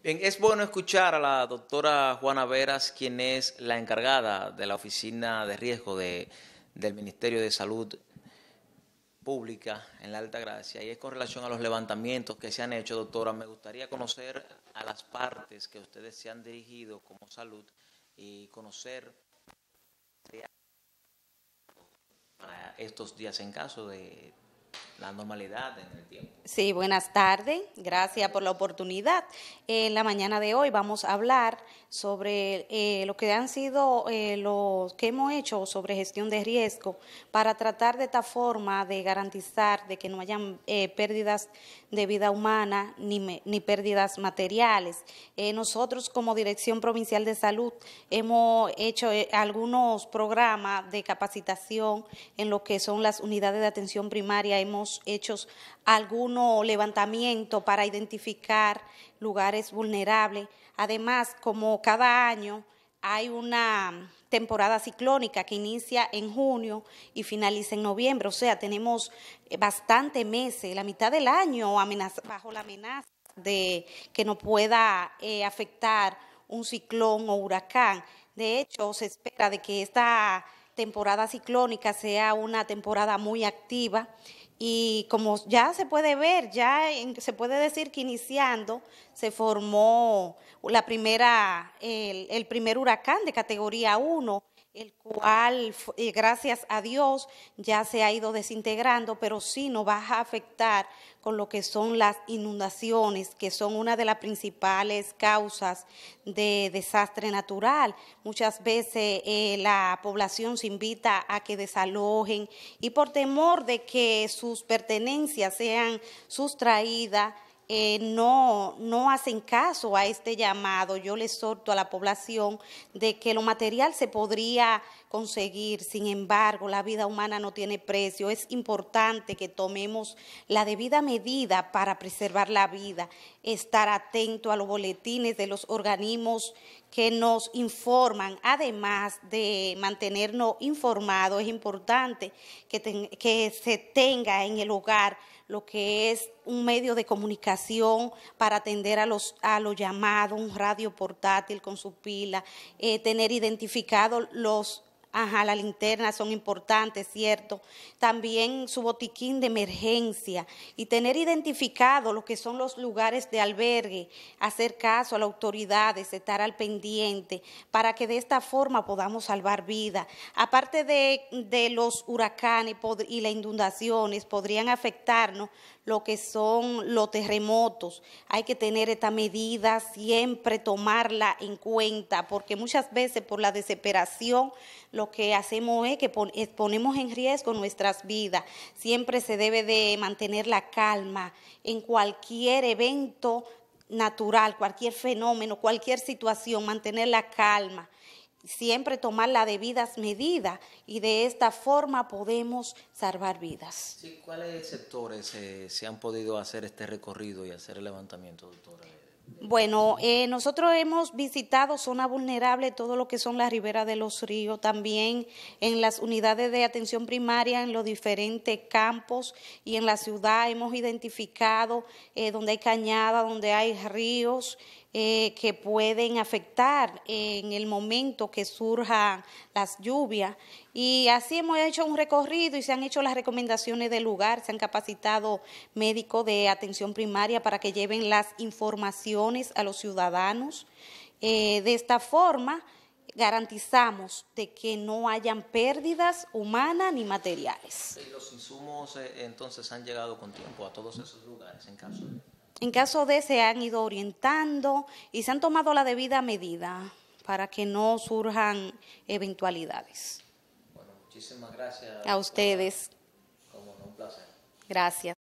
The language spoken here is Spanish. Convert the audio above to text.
Bien, es bueno escuchar a la doctora Juana Veras, quien es la encargada de la Oficina de Riesgo de, del Ministerio de Salud Pública en la Alta Gracia. Y es con relación a los levantamientos que se han hecho, doctora. Me gustaría conocer a las partes que ustedes se han dirigido como salud y conocer para estos días en caso de la normalidad en el tiempo. Sí, buenas tardes. Gracias por la oportunidad. En la mañana de hoy vamos a hablar sobre eh, lo que han sido eh, los que hemos hecho sobre gestión de riesgo para tratar de esta forma de garantizar de que no hayan eh, pérdidas de vida humana ni, ni pérdidas materiales. nosotros como Dirección Provincial de Salud hemos hecho algunos programas de capacitación en lo que son las unidades de atención primaria. Hemos hechos alguno levantamiento para identificar lugares vulnerables. Además, como cada año hay una temporada ciclónica que inicia en junio y finaliza en noviembre, o sea, tenemos eh, bastante meses, la mitad del año bajo la amenaza de que no pueda eh, afectar un ciclón o huracán. De hecho, se espera de que esta temporada ciclónica sea una temporada muy activa y como ya se puede ver, ya se puede decir que iniciando se formó la primera, el, el primer huracán de categoría 1 el cual, gracias a Dios, ya se ha ido desintegrando, pero sí nos va a afectar con lo que son las inundaciones, que son una de las principales causas de desastre natural. Muchas veces eh, la población se invita a que desalojen y por temor de que sus pertenencias sean sustraídas, eh, no, no hacen caso a este llamado. Yo les exhorto a la población de que lo material se podría conseguir, sin embargo, la vida humana no tiene precio. Es importante que tomemos la debida medida para preservar la vida, estar atento a los boletines de los organismos que nos informan, además de mantenernos informados, es importante que, que, se tenga en el hogar lo que es un medio de comunicación para atender a los, a los llamados, un radio portátil con su pila, eh, tener identificados los Ajá, las linternas son importantes, ¿cierto? También su botiquín de emergencia y tener identificado lo que son los lugares de albergue, hacer caso a las autoridades, estar al pendiente, para que de esta forma podamos salvar vida. Aparte de, de, los huracanes y las inundaciones, podrían afectarnos lo que son los terremotos. Hay que tener esta medida, siempre tomarla en cuenta, porque muchas veces por la desesperación, lo que hacemos es que ponemos en riesgo nuestras vidas. Siempre se debe de mantener la calma en cualquier evento natural, cualquier fenómeno, cualquier situación, mantener la calma siempre tomar las debidas medidas y de esta forma podemos salvar vidas. ¿Cuáles sectores eh, se han podido hacer este recorrido y hacer el levantamiento, doctora? Bueno, eh, nosotros hemos visitado zona vulnerable, todo lo que son las riberas de los ríos, también en las unidades de atención primaria, en los diferentes campos y en la ciudad hemos identificado eh, donde hay cañada, donde hay ríos, eh, que pueden afectar en el momento que surjan las lluvias y así hemos hecho un recorrido y se han hecho las recomendaciones del lugar, se han capacitado médicos de atención primaria para que lleven las informaciones a los ciudadanos. Eh, de esta forma garantizamos de que no hayan pérdidas humanas ni materiales. ¿Y los insumos eh, entonces han llegado con tiempo a todos esos lugares en caso En caso de se han ido orientando y se han tomado la debida medida para que no surjan eventualidades. Muchísimas gracias. A ustedes. Como un placer. Gracias.